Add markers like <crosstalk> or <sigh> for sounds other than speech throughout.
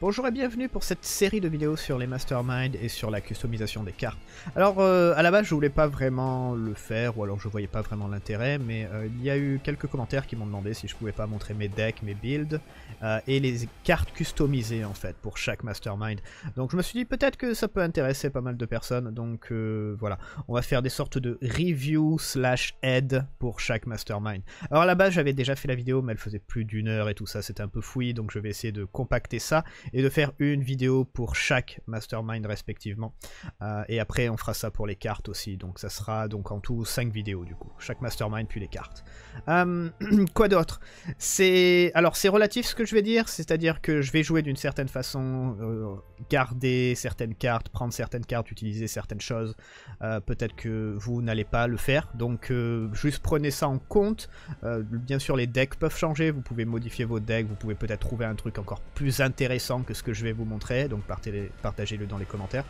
Bonjour et bienvenue pour cette série de vidéos sur les masterminds et sur la customisation des cartes. Alors euh, à la base je voulais pas vraiment le faire ou alors je voyais pas vraiment l'intérêt mais euh, il y a eu quelques commentaires qui m'ont demandé si je pouvais pas montrer mes decks, mes builds euh, et les cartes customisées en fait pour chaque mastermind. Donc je me suis dit peut-être que ça peut intéresser pas mal de personnes donc voilà on va faire des sortes de review slash aide pour chaque mastermind. Alors à la base j'avais déjà fait la vidéo mais elle faisait plus d'une heure et tout ça c'était un peu fouillé donc je vais essayer de compacter ça et de faire une vidéo pour chaque mastermind respectivement. Euh, et après, on fera ça pour les cartes aussi. Donc, ça sera donc en tout 5 vidéos du coup chaque mastermind puis les cartes. Euh, <clears throat> quoi d'autre C'est alors c'est relatif ce que je vais dire, c'est-à-dire que je vais jouer d'une certaine façon, euh, garder certaines cartes, prendre certaines cartes, utiliser certaines choses. Euh, peut-être que vous n'allez pas le faire, donc juste prenez ça en compte. bien sûr, les decks peuvent changer, vous pouvez modifier vos decks, vous pouvez peut-être trouver un truc encore plus intéressant que ce que je vais vous montrer, donc partagez-le dans les commentaires.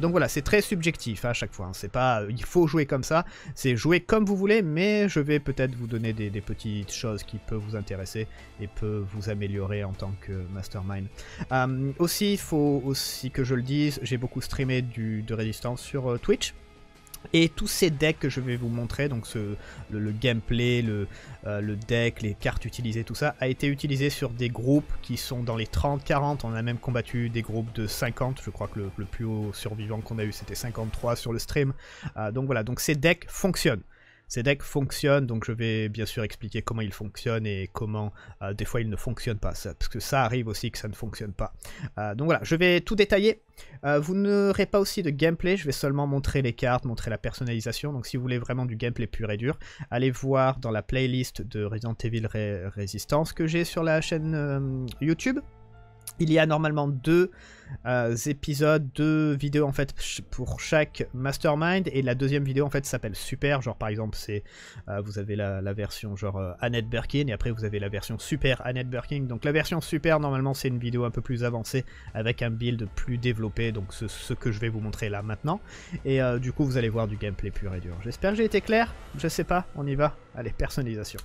donc voilà, c'est très subjectif hein, à chaque fois. Hein. C'est pas il faut jouer comme ça, c'est jouer comme vous voulez mais je vais peut-être vous donner des, petites choses qui peuvent vous intéresser et peut vous améliorer en tant que mastermind. Euh, aussi, il faut aussi que je le dise, j'ai beaucoup streamé de résistance sur euh, Twitch. Et tous ces decks que je vais vous montrer, donc le, gameplay, euh, le, deck, les cartes utilisées, tout ça, a été utilisé sur des groupes qui sont dans les 30-40. On a même combattu des groupes de 50. Je crois que le, plus haut survivant qu'on a eu, c'était 53 sur le stream. donc voilà, donc ces decks fonctionnent. Ces decks fonctionnent, donc je vais bien sûr expliquer comment ils fonctionnent et comment euh, des fois ils ne fonctionnent pas, parce que ça arrive aussi que ça ne fonctionne pas. Euh, donc voilà, je vais tout détailler. Euh, vous n'aurez pas aussi de gameplay, je vais seulement montrer les cartes, montrer la personnalisation, donc si vous voulez vraiment du gameplay pur et dur, allez voir dans la playlist de Resident Evil Resistance que j'ai sur la chaîne YouTube. Il y a normalement deux... Euh, épisodes, deux vidéos en fait pour chaque mastermind. Et la deuxième vidéo en fait s'appelle Super. Genre par exemple, c'est euh, vous avez la, version genre euh, Annette Birkin et après vous avez la version Super Annette Birkin. Donc la version Super normalement c'est une vidéo un peu plus avancée avec un build plus développé. Donc ce, ce que je vais vous montrer là maintenant. Et du coup vous allez voir du gameplay pur et dur. J'espère que j'ai été clair. Je sais pas, on y va. Allez, personnalisation.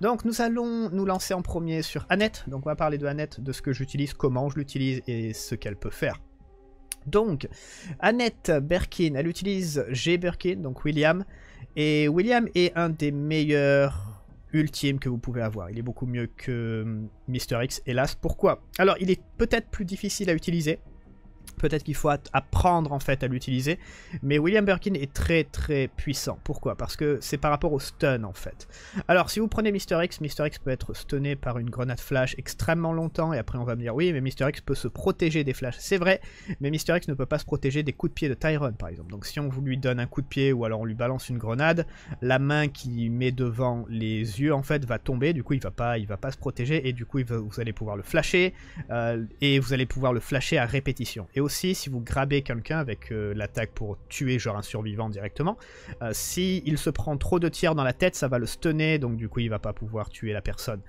Donc nous allons nous lancer en premier sur Annette. Donc on va parler de Annette, de ce que j'utilise, comment je l'utilise et ce qu'elle peut faire. Donc, Annette Berkin, elle utilise G. Berkin, donc William. Et William est un des meilleurs ultimes que vous pouvez avoir. Il est beaucoup mieux que hum, Mister X, hélas. Pourquoi Alors, il est peut-être plus difficile à utiliser peut-être qu'il faut apprendre en fait à l'utiliser. Mais William Birkin est très très puissant. Pourquoi Parce que c'est par rapport au stun en fait. Alors si vous prenez Mister X, Mister X peut être stunné par une grenade flash extrêmement longtemps et après on va me dire oui mais Mister X peut se protéger des flashs. C'est vrai, mais Mister X ne peut pas se protéger des coups de pied de Tyrone par exemple. Donc si on vous lui donne un coup de pied ou alors on lui balance une grenade, la main qui met devant les yeux en fait va tomber, du coup il va pas, il va pas se protéger et du coup vous allez pouvoir le flasher euh, et vous allez pouvoir le flasher à répétition. Et si vous grabez quelqu'un avec euh, l'attaque pour tuer genre un survivant directement, s'il euh, si il se prend trop de tirs dans la tête, ça va le stunner, donc du coup il va pas pouvoir tuer la personne.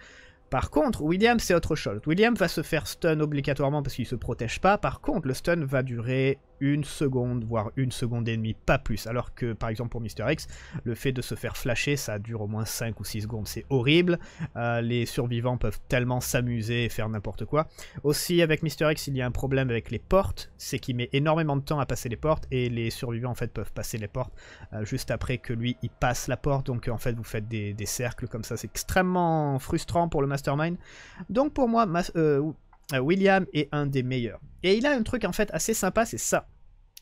Par contre, William, c'est autre chose. William va se faire stun obligatoirement parce qu'il se protège pas. Par contre, le stun va durer une seconde, voire une seconde et demie, pas plus. Alors que par exemple pour Mr X, le fait de se faire flasher, ça dure au moins 5 ou 6 secondes, c'est horrible. Euh, les survivants peuvent tellement s'amuser et faire n'importe quoi. Aussi avec Mr X, il y a un problème avec les portes, c'est qu'il met énormément de temps à passer les portes et les survivants en fait peuvent passer les portes euh, juste après que lui il passe la porte. Donc en fait vous faites des, cercles comme ça, c'est extrêmement frustrant pour le mastermind. Donc pour moi, euh, euh, William est un des meilleurs. Et il a un truc en fait assez sympa, c'est ça.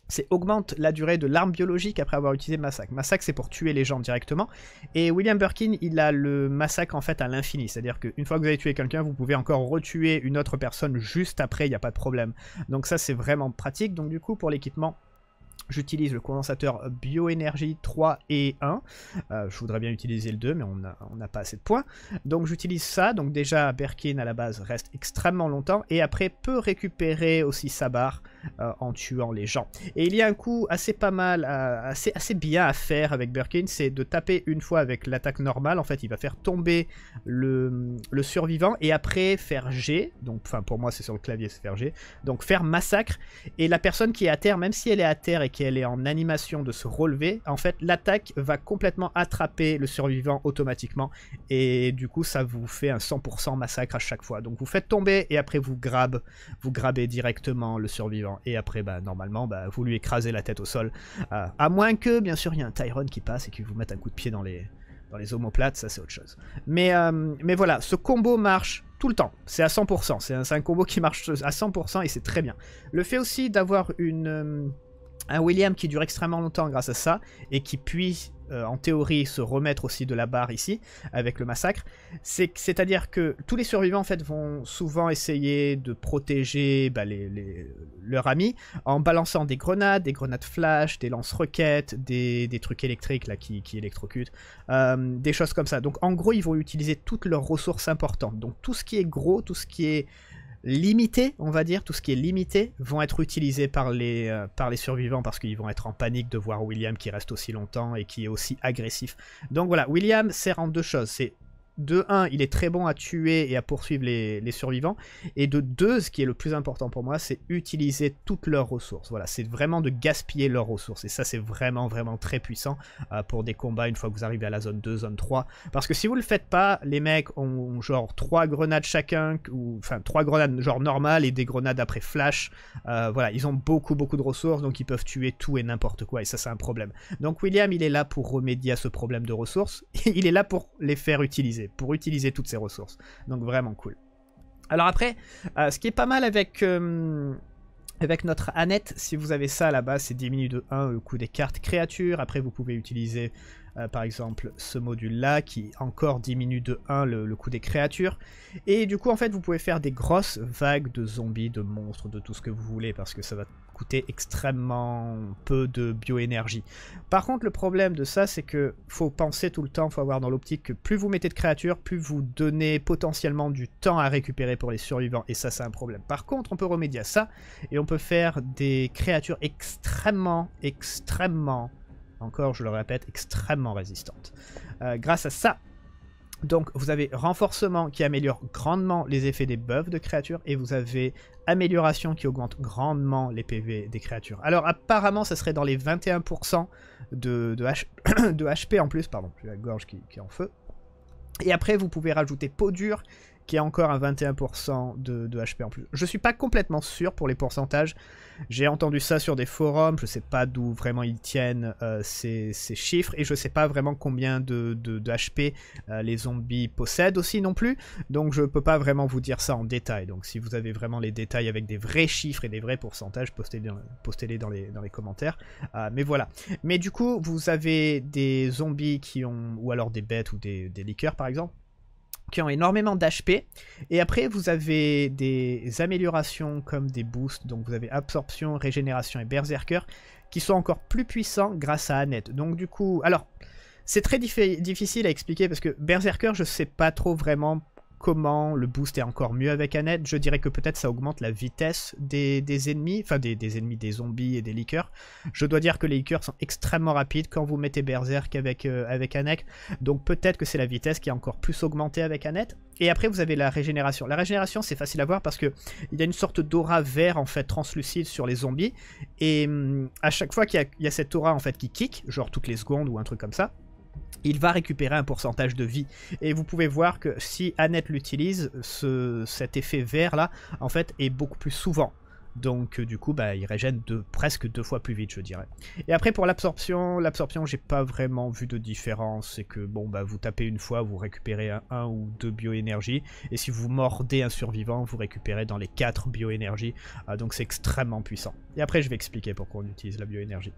C'est augmente la durée de l'arme biologique après avoir utilisé Massacre. Massacre, c'est pour tuer les gens directement. Et William Birkin, il a le Massacre en fait à l'infini. C'est-à-dire qu'une fois que vous avez tué quelqu'un, vous pouvez encore retuer une autre personne juste après, il n'y a pas de problème. Donc ça, c'est vraiment pratique. Donc du coup, pour l'équipement, J'utilise le condensateur bioénergie 3 et 1. Euh, je voudrais bien utiliser le 2, mais on n'a pas assez de points. Donc j'utilise ça. Donc déjà, Berkin à la base reste extrêmement longtemps. Et après peut récupérer aussi sa barre euh, en tuant les gens. Et il y a un coup assez pas mal, euh, assez, assez bien à faire avec Birkin, c'est de taper une fois avec l'attaque normale. En fait, il va faire tomber le, survivant et après faire G. Donc, enfin, pour moi, c'est sur le clavier, c'est faire G. Donc, faire massacre. Et la personne qui est à terre, même si elle est à terre et qu'elle est en animation de se relever, en fait, l'attaque va complètement attraper le survivant automatiquement. Et du coup, ça vous fait un 100% massacre à chaque fois. Donc, vous faites tomber et après, vous grabez, vous grabez directement le survivant. Et après, bah, normalement, bah, vous lui écrasez la tête au sol. Euh, à moins que, bien sûr, il y a un Tyron qui passe et qui vous mette un coup de pied dans les, dans les omoplates, ça c'est autre chose. Mais, euh, mais voilà, ce combo marche tout le temps. C'est à 100%. C'est un, combo qui marche à 100% et c'est très bien. Le fait aussi d'avoir une... Euh, un William qui dure extrêmement longtemps grâce à ça et qui puisse euh, en théorie se remettre aussi de la barre ici avec le massacre. C'est-à-dire que tous les survivants en fait vont souvent essayer de protéger bah, les, leurs amis en balançant des grenades, des grenades flash, des lance-roquettes, des, trucs électriques là qui, électrocutent, euh, des choses comme ça. Donc en gros ils vont utiliser toutes leurs ressources importantes. Donc tout ce qui est gros, tout ce qui est limité on va dire, tout ce qui est limité, vont être utilisés par les, euh, par les survivants parce qu'ils vont être en panique de voir William qui reste aussi longtemps et qui est aussi agressif. Donc voilà, William sert en deux choses. C'est de 1, il est très bon à tuer et à poursuivre les, survivants. Et de 2, ce qui est le plus important pour moi, c'est utiliser toutes leurs ressources. Voilà, c'est vraiment de gaspiller leurs ressources. Et ça, c'est vraiment, vraiment très puissant euh, pour des combats une fois que vous arrivez à la zone 2, zone 3. Parce que si vous le faites pas, les mecs ont, genre 3 grenades chacun, ou enfin 3 grenades genre normales et des grenades après flash. Euh, voilà, ils ont beaucoup, beaucoup de ressources, donc ils peuvent tuer tout et n'importe quoi. Et ça, c'est un problème. Donc William, il est là pour remédier à ce problème de ressources. <laughs> il est là pour les faire utiliser pour utiliser toutes ces ressources. Donc vraiment cool. Alors après, euh, ce qui est pas mal avec, euh, avec notre Annette, si vous avez ça là-bas, c'est diminué de 1 le coût des cartes créatures. Après, vous pouvez utiliser euh, par exemple ce module là qui encore diminue de 1 le, coût des créatures et du coup en fait vous pouvez faire des grosses vagues de zombies, de monstres, de tout ce que vous voulez parce que ça va coûter extrêmement peu de bioénergie. Par contre le problème de ça c'est que faut penser tout le temps, faut avoir dans l'optique que plus vous mettez de créatures, plus vous donnez potentiellement du temps à récupérer pour les survivants et ça c'est un problème. Par contre on peut remédier à ça et on peut faire des créatures extrêmement extrêmement encore, je le répète, extrêmement résistante. Euh, grâce à ça, donc vous avez renforcement qui améliore grandement les effets des buffs de créatures et vous avez amélioration qui augmente grandement les PV des créatures. Alors apparemment ça serait dans les 21% de, HP <coughs> en plus, pardon, la gorge qui est en feu. Et après vous pouvez rajouter peau dure qui a encore un 21% de, HP en plus. Je suis pas complètement sûr pour les pourcentages. J'ai entendu ça sur des forums, je sais pas d'où vraiment ils tiennent euh, ces, chiffres, et je sais pas vraiment combien de, HP euh, les zombies possèdent aussi non plus, donc je peux pas vraiment vous dire ça en détail. Donc si vous avez vraiment les détails avec des vrais chiffres et des vrais pourcentages, postez-les dans, les, dans les commentaires. Euh, mais voilà. Mais du coup, vous avez des zombies qui ont, ou alors des bêtes ou des liqueurs par exemple, qui ont énormément d'HP. Et après, vous avez des améliorations comme des boosts, donc vous avez absorption, régénération et berserker, qui sont encore plus puissants grâce à Annette. Donc du coup, alors, c'est très difficile à expliquer parce que berserker, je ne sais pas trop vraiment comment le boost est encore mieux avec Annette. Je dirais que peut-être ça augmente la vitesse des, ennemis, enfin des, ennemis, des zombies et des liqueurs. Je dois dire que les liqueurs sont extrêmement rapides quand vous mettez Berserk avec, euh, avec Annette. Donc peut-être que c'est la vitesse qui est encore plus augmentée avec Annette. Et après vous avez la régénération. La régénération c'est facile à voir parce qu'il y a une sorte d'aura vert en fait translucide sur les zombies. Et hum, à chaque fois qu'il y, y, a cette aura en fait qui kick, genre toutes les secondes ou un truc comme ça, il va récupérer un pourcentage de vie. Et vous pouvez voir que si Annette l'utilise, cet effet vert là, en fait, est beaucoup plus souvent. Donc euh, du coup, bah, il régène de, presque deux fois plus vite, je dirais. Et après pour l'absorption, l'absorption, j'ai pas vraiment vu de différence. C'est que bon, bah, vous tapez une fois, vous récupérez un, ou deux bioénergie. Et si vous mordez un survivant, vous récupérez dans les quatre bioénergie. Ah, donc c'est extrêmement puissant. Et après, je vais expliquer pourquoi on utilise la bioénergie.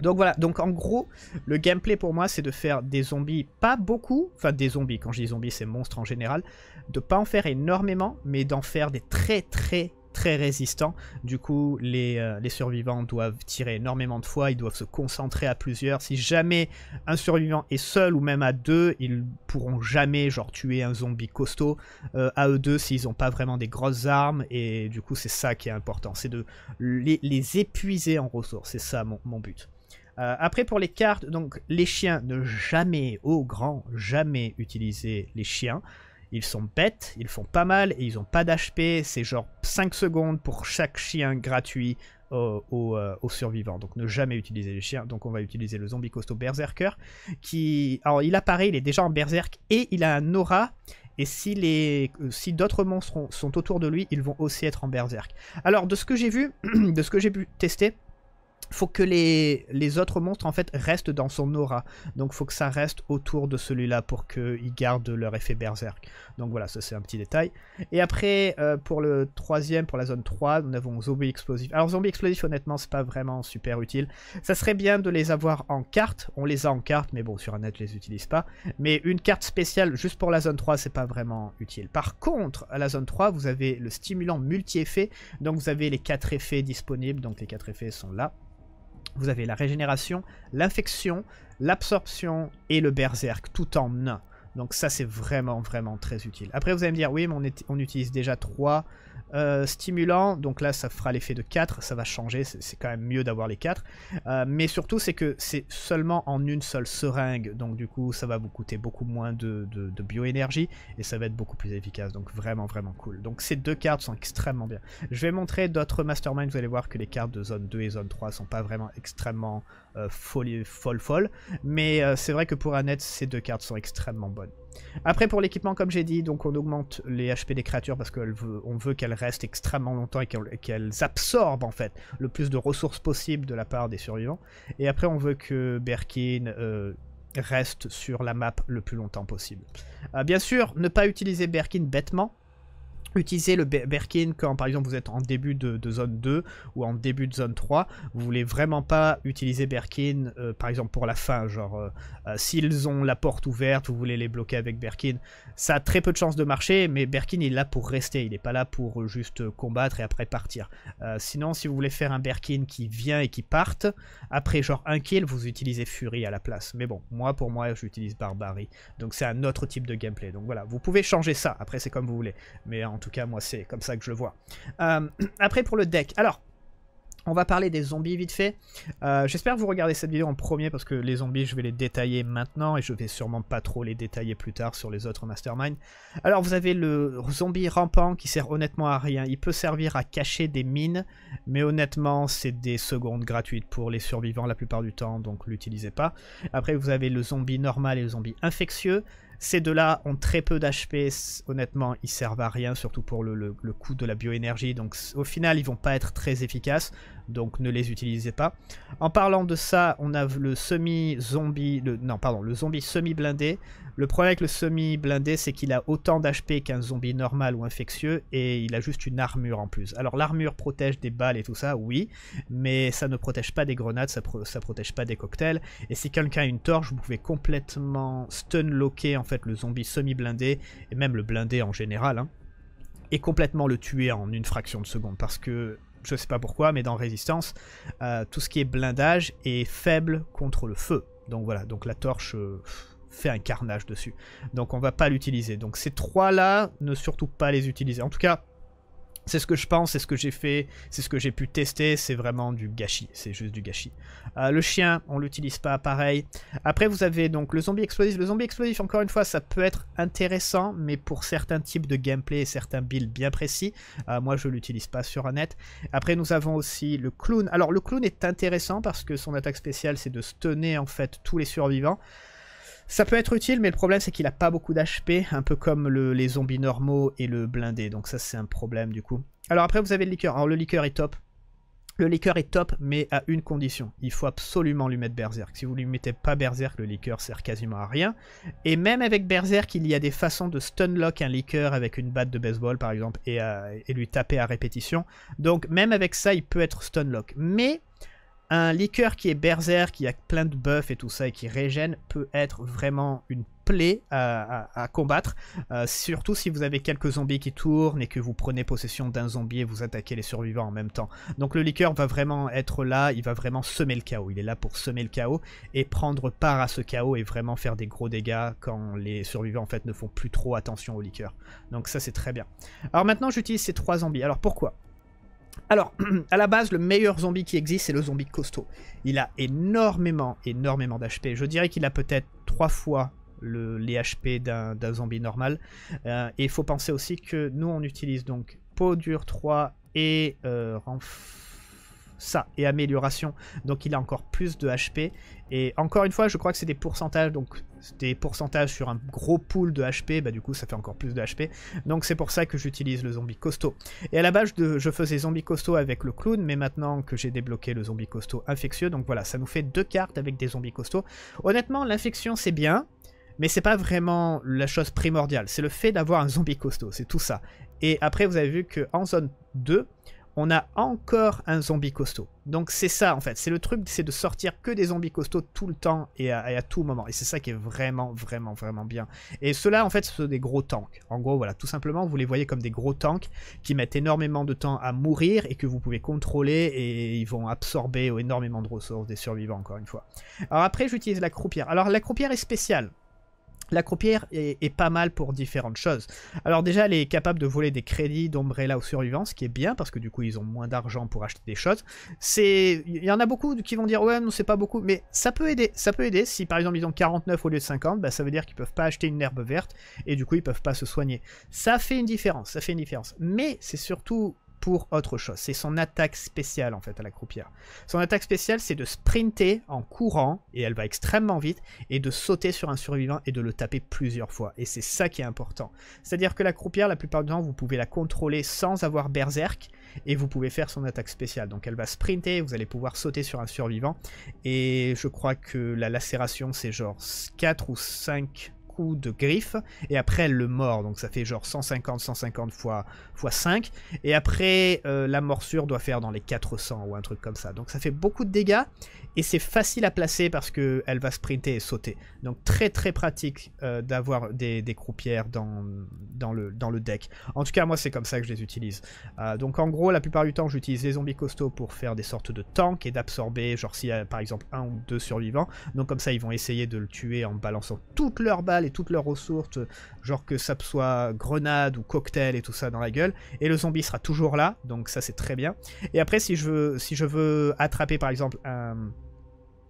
Donc voilà, donc en gros, le gameplay pour moi c'est de faire des zombies, pas beaucoup, enfin des zombies, quand je dis zombies c'est monstres en général, de pas en faire énormément, mais d'en faire des très très très résistants. Du coup, les, euh, survivants doivent tirer énormément de fois, ils doivent se concentrer à plusieurs. Si jamais un survivant est seul ou même à deux, ils pourront jamais genre tuer un zombie costaud euh, à eux deux s'ils n'ont pas vraiment des grosses armes. Et du coup, c'est ça qui est important, c'est de les, épuiser en ressources. C'est ça mon but. Euh, après pour les cartes, donc les chiens, ne jamais, au grand, jamais utiliser les chiens. Ils sont bêtes, ils font pas mal et ils ont pas d'HP. C'est genre 5 secondes pour chaque chien gratuit aux, euh, survivants. Donc ne jamais utiliser les chiens. Donc on va utiliser le zombie costaud berserker. Qui, alors il apparaît, il est déjà en berserk et il a un aura. Et si, les, euh, si d'autres monstres sont autour de lui, ils vont aussi être en berserk. Alors de ce que j'ai vu, <clears throat> de ce que j'ai pu tester, faut que les, les, autres monstres en fait restent dans son aura. Donc faut que ça reste autour de celui-là pour qu'ils gardent leur effet berserk. Donc voilà, ça c'est un petit détail. Et après, euh, pour le troisième, pour la zone 3, nous avons zombie explosif. Alors zombie explosif honnêtement c'est pas vraiment super utile. Ça serait bien de les avoir en carte. On les a en carte, mais bon sur un net je les utilise pas. Mais une carte spéciale juste pour la zone 3 c'est pas vraiment utile. Par contre, à la zone 3 vous avez le stimulant multi-effet. Donc vous avez les 4 effets disponibles. Donc les 4 effets sont là vous avez la régénération, l'infection, l'absorption et le berserk tout en un. Donc ça c'est vraiment vraiment très utile. Après vous allez me dire oui mais on, utilise déjà 3 euh, stimulants, donc là ça fera l'effet de 4, ça va changer, c'est quand même mieux d'avoir les 4. Euh, mais surtout c'est que c'est seulement en une seule seringue, donc du coup ça va vous coûter beaucoup moins de, bioénergie et ça va être beaucoup plus efficace, donc vraiment vraiment cool. Donc ces deux cartes sont extrêmement bien. Je vais montrer d'autres masterminds, vous allez voir que les cartes de zone 2 et zone 3 sont pas vraiment extrêmement euh, folle, folle, folle. Mais euh, c'est vrai que pour Annette, ces deux cartes sont extrêmement bonnes. Après pour l'équipement comme j'ai dit, donc on augmente les HP des créatures parce qu'on veut, qu'elles restent extrêmement longtemps et qu'elles absorbent en fait le plus de ressources possible de la part des survivants. Et après on veut que Berkin euh, reste sur la map le plus longtemps possible. Ah, bien sûr, ne pas utiliser Berkin bêtement, Utilisez le Berkin quand par exemple vous êtes en début de, zone 2 ou en début de zone 3. Vous voulez vraiment pas utiliser Berkin euh, par exemple pour la fin. Genre euh, euh, s'ils ont la porte ouverte, vous voulez les bloquer avec Berkin. Ça a très peu de chances de marcher, mais Berkin il est là pour rester. Il n'est pas là pour juste combattre et après partir. sinon si vous voulez faire un Berkin qui vient et qui parte, après genre un kill vous utilisez Fury à la place. Mais bon, moi pour moi j'utilise Barbarie. Donc c'est un autre type de gameplay. Donc voilà, vous pouvez changer ça. Après c'est comme vous voulez. Mais en en tout cas, moi, c'est comme ça que je le vois. Euh, <clears throat> après, pour le deck. Alors, on va parler des zombies vite fait. Euh, j'espère que vous regardez cette vidéo en premier parce que les zombies, je vais les détailler maintenant et je vais sûrement pas trop les détailler plus tard sur les autres mastermind. Alors vous avez le zombie rampant qui sert honnêtement à rien. Il peut servir à cacher des mines, mais honnêtement c'est des secondes gratuites pour les survivants la plupart du temps, donc l'utilisez pas. Après vous avez le zombie normal et le zombie infectieux. Ces deux-là ont très peu d'HP, honnêtement, ils servent à rien, surtout pour le, le coût de la bioénergie, donc au final, ils vont pas être très efficaces donc ne les utilisez pas. En parlant de ça, on a le semi-zombie, le, non pardon, le zombie semi-blindé. Le problème avec le semi-blindé, c'est qu'il a autant d'HP qu'un zombie normal ou infectieux, et il a juste une armure en plus. Alors l'armure protège des balles et tout ça, oui, mais ça ne protège pas des grenades, ça, ne protège pas des cocktails, et si quelqu'un a une torche, vous pouvez complètement stun-locker en fait le zombie semi-blindé, et même le blindé en général, hein, et complètement le tuer en une fraction de seconde, parce que je sais pas pourquoi, mais dans Résistance, euh, tout ce qui est blindage est faible contre le feu. Donc voilà, donc la torche euh, fait un carnage dessus. Donc on va pas l'utiliser. Donc ces trois là, ne surtout pas les utiliser. En tout cas, c'est ce que je pense, c'est ce que j'ai fait, c'est ce que j'ai pu tester, c'est vraiment du gâchis, c'est juste du gâchis. Euh, le chien, on l'utilise pas, pareil. Après vous avez donc le zombie explosif. Le zombie explosif, encore une fois, ça peut être intéressant, mais pour certains types de gameplay et certains builds bien précis, euh, moi je l'utilise pas sur un net. Après nous avons aussi le clown. Alors le clown est intéressant parce que son attaque spéciale c'est de stunner en fait tous les survivants. Ça peut être utile, mais le problème c'est qu'il a pas beaucoup d'HP, un peu comme les zombies normaux et le blindé, donc ça c'est un problème du coup. Alors après vous avez le liqueur, alors le liqueur est top. Le liqueur est top, mais à une condition. Il faut absolument lui mettre Berserk. Si vous ne lui mettez pas Berserk, le liqueur sert quasiment à rien. Et même avec Berserk, il y a des façons de stunlock un liqueur avec une batte de baseball, par exemple, et, et lui taper à répétition. Donc même avec ça, il peut être stunlock. Mais un liqueur qui est berserk, qui a plein de buffs et tout ça, et qui régène, peut être vraiment une plaie à, combattre. Euh, surtout si vous avez quelques zombies qui tournent et que vous prenez possession d'un zombie et vous attaquez les survivants en même temps. Donc le liqueur va vraiment être là, il va vraiment semer le chaos. Il est là pour semer le chaos et prendre part à ce chaos et vraiment faire des gros dégâts quand les survivants en fait ne font plus trop attention au liqueur. Donc ça c'est très bien. Alors maintenant j'utilise ces trois zombies. Alors pourquoi alors, <clears throat> à la base, le meilleur zombie qui existe, c'est le zombie costaud. Il a énormément, énormément d'HP. Je dirais qu'il a peut-être trois fois le, les HP d'un zombie normal. Euh, et il faut penser aussi que nous, on utilise donc peau dure 3 et euh, renf ça et amélioration. Donc il a encore plus de HP. Et encore une fois, je crois que c'est des pourcentages. Donc des pourcentages sur un gros pool de HP. Bah du coup, ça fait encore plus de HP. Donc c'est pour ça que j'utilise le zombie costaud. Et à la base, je faisais zombie costaud avec le clown. Mais maintenant que j'ai débloqué le zombie costaud infectieux. Donc voilà, ça nous fait deux cartes avec des zombies costauds. Honnêtement, l'infection, c'est bien. Mais c'est pas vraiment la chose primordiale, c'est le fait d'avoir un zombie costaud, c'est tout ça. Et après, vous avez vu qu'en zone 2, on a encore un zombie costaud. Donc c'est ça en fait, c'est le truc, c'est de sortir que des zombies costauds tout le temps et à, tout moment. Et c'est ça qui est vraiment, vraiment, vraiment bien. Et ceux-là en fait, ce sont des gros tanks. En gros, voilà, tout simplement, vous les voyez comme des gros tanks qui mettent énormément de temps à mourir et que vous pouvez contrôler et ils vont absorber énormément de ressources des survivants, encore une fois. Alors après, j'utilise la croupière. Alors la croupière est spéciale. La croupière est, pas mal pour différentes choses. Alors déjà, elle est capable de voler des crédits d'ombrella aux survivants, ce qui est bien, parce que du coup, ils ont moins d'argent pour acheter des choses. C'est, Il y en a beaucoup qui vont dire, ouais, non, c'est pas beaucoup, mais ça peut aider. Ça peut aider. Si par exemple, ils ont 49 au lieu de 50, bah, ça veut dire qu'ils peuvent pas acheter une herbe verte, et du coup, ils peuvent pas se soigner. Ça fait une différence, ça fait une différence. Mais c'est surtout pour autre chose. C'est son attaque spéciale en fait à la croupière. Son attaque spéciale c'est de sprinter en courant, et elle va extrêmement vite, et de sauter sur un survivant et de le taper plusieurs fois. Et c'est ça qui est important. C'est-à-dire que la croupière, la plupart du temps, vous pouvez la contrôler sans avoir berserk, et vous pouvez faire son attaque spéciale. Donc elle va sprinter, vous allez pouvoir sauter sur un survivant, et je crois que la lacération c'est genre 4 ou 5 de griffe, et après elle le mord, donc ça fait genre 150, 150 fois, fois 5, et après euh, la morsure doit faire dans les 400 ou un truc comme ça. Donc ça fait beaucoup de dégâts, et c'est facile à placer parce que elle va sprinter et sauter. Donc très très pratique euh, d'avoir des, des, croupières dans, dans, le, dans le deck. En tout cas, moi c'est comme ça que je les utilise. Euh, donc en gros, la plupart du temps, j'utilise les zombies costauds pour faire des sortes de tanks et d'absorber, genre s'il y a par exemple un ou deux survivants. Donc comme ça, ils vont essayer de le tuer en balançant toutes leurs balles toutes leurs ressources, genre que ça soit grenade ou cocktail et tout ça dans la gueule. Et le zombie sera toujours là, donc ça c'est très bien. Et après si je veux, si je veux attraper par exemple un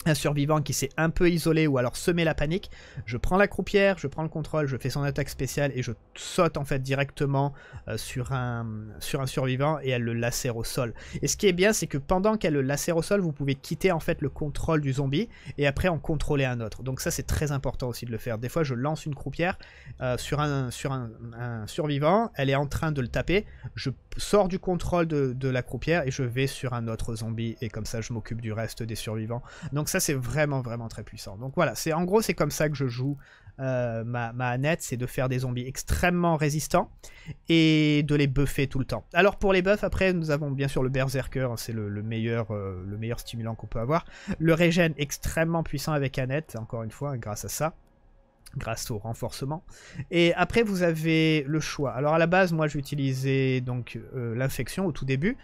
un survivant qui s'est un peu isolé ou alors semé la panique, je prends la croupière, je prends le contrôle, je fais son attaque spéciale et je saute en fait directement euh, sur, un, sur un survivant et elle le lacère au sol. Et ce qui est bien, c'est que pendant qu'elle le lacère au sol, vous pouvez quitter en fait le contrôle du zombie et après en contrôler un autre. Donc ça, c'est très important aussi de le faire. Des fois, je lance une croupière euh, sur, un, sur un, survivant, elle est en train de le taper, je sors du contrôle de, de la croupière et je vais sur un autre zombie et comme ça, je m'occupe du reste des survivants. Donc ça, c'est vraiment, vraiment très puissant. Donc voilà, c'est en gros, c'est comme ça que je joue euh, ma, ma Annette, c'est de faire des zombies extrêmement résistants et de les buffer tout le temps. Alors pour les buffs, après, nous avons bien sûr le Berserker, hein, c'est le, meilleur, euh, le meilleur stimulant qu'on peut avoir. Le Regen extrêmement puissant avec Annette, encore une fois, hein, grâce à ça grâce au renforcement. Et après, vous avez le choix. Alors à la base, moi j'utilisais donc euh, l'infection au tout début,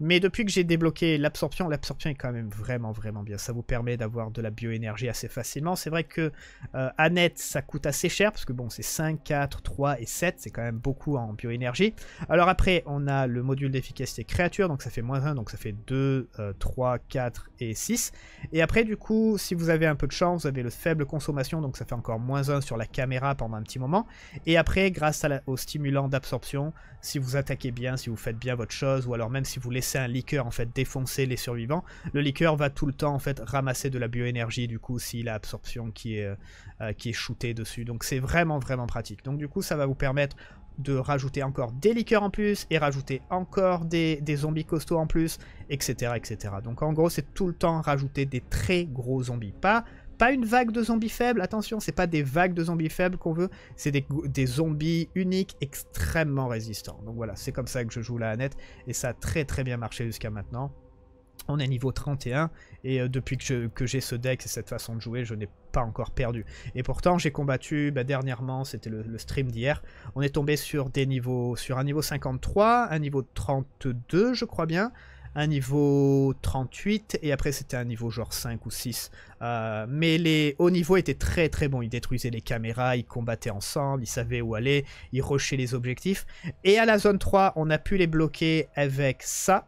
mais depuis que j'ai débloqué l'absorption, l'absorption est quand même vraiment vraiment bien. Ça vous permet d'avoir de la bioénergie assez facilement. C'est vrai que euh, à net, ça coûte assez cher, parce que bon, c'est 5, 4, 3 et 7, c'est quand même beaucoup en bioénergie. Alors après, on a le module d'efficacité créature, donc ça fait moins 1, donc ça fait 2, 3, 4 et 6. Et après, du coup, si vous avez un peu de chance, vous avez le faible consommation, donc ça fait encore moins 1 sur la caméra pendant un petit moment. Et après, grâce au stimulant d'absorption, si vous attaquez bien, si vous faites bien votre chose, ou alors même si vous laissez un liqueur en fait défoncer les survivants, le liqueur va tout le temps en fait ramasser de la bioénergie du coup si a absorption qui est, euh, qui est shootée dessus. Donc c'est vraiment vraiment pratique. Donc du coup ça va vous permettre de rajouter encore des liqueurs en plus et rajouter encore des, des, zombies costauds en plus, etc. etc. Donc en gros, c'est tout le temps rajouter des très gros zombies. Pas pas une vague de zombies faibles, attention, c'est pas des vagues de zombies faibles qu'on veut, c'est des, zombies uniques extrêmement résistants. Donc voilà, c'est comme ça que je joue la Annette, et ça a très très bien marché jusqu'à maintenant. On est niveau 31 et euh, depuis que j'ai ce deck et cette façon de jouer, je n'ai pas encore perdu. Et pourtant, j'ai combattu bah, dernièrement, c'était le, le, stream d'hier. On est tombé sur des niveaux, sur un niveau 53, un niveau 32, je crois bien, un niveau 38, et après c'était un niveau genre 5 ou 6. Euh, mais les hauts niveaux étaient très très bons, ils détruisaient les caméras, ils combattaient ensemble, ils savaient où aller, ils rushaient les objectifs. Et à la zone 3, on a pu les bloquer avec ça,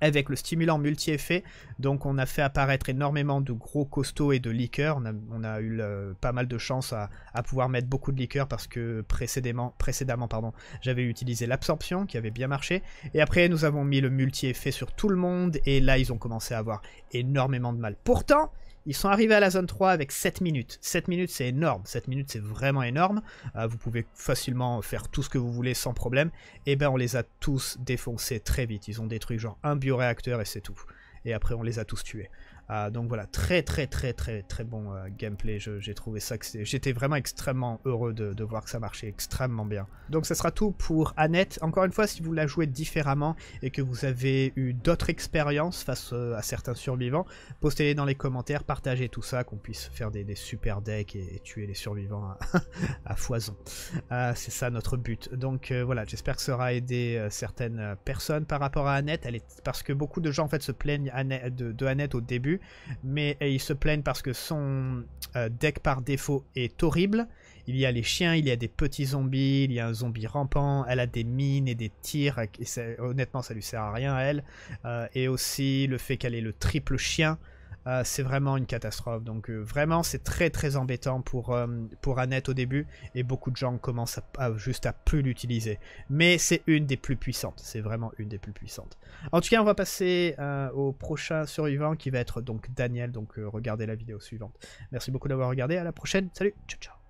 avec le stimulant multi-effet. Donc on a fait apparaître énormément de gros costauds et de liqueurs. On a, eu euh, pas mal de chance à, pouvoir mettre beaucoup de liqueurs parce que précédemment, précédemment pardon, j'avais utilisé l'absorption qui avait bien marché. Et après nous avons mis le multi-effet sur tout le monde et là ils ont commencé à avoir énormément de mal. Pourtant... Ils sont arrivés à la zone 3 avec 7 minutes. 7 minutes, c'est énorme. 7 minutes, c'est vraiment énorme. Euh, vous pouvez facilement faire tout ce que vous voulez sans problème. Et eh ben, on les a tous défoncés très vite. Ils ont détruit genre un bioréacteur et c'est tout. Et après, on les a tous tués. Euh, donc voilà, très très très très très bon euh, gameplay. J'ai trouvé ça, que j'étais vraiment extrêmement heureux de, voir que ça marchait extrêmement bien. Donc ça sera tout pour Annette. Encore une fois, si vous la jouez différemment et que vous avez eu d'autres expériences face euh, à certains survivants, postez-les dans les commentaires, partagez tout ça, qu'on puisse faire des, super decks et, tuer les survivants à, <laughs> foison. C'est ça notre but. Donc voilà, j'espère que ça aura aidé certaines personnes par rapport à Annette. parce que beaucoup de gens en fait se plaignent de, de Annette au début mais ils se plaignent parce que son euh, deck par défaut est horrible. Il y a les chiens, il y a des petits zombies, il y a un zombie rampant, elle a des mines et des tirs, et honnêtement ça lui sert à rien à elle. Euh, et aussi le fait qu'elle est le triple chien, euh, c'est vraiment une catastrophe. Donc euh, vraiment, c'est très très embêtant pour, euh, pour Annette au début, et beaucoup de gens commencent à, juste à plus l'utiliser. Mais c'est une des plus puissantes, c'est vraiment une des plus puissantes. En tout cas, on va passer au prochain survivant qui va être donc Daniel, donc regardez la vidéo suivante. Merci beaucoup d'avoir regardé, à la prochaine, salut, ciao ciao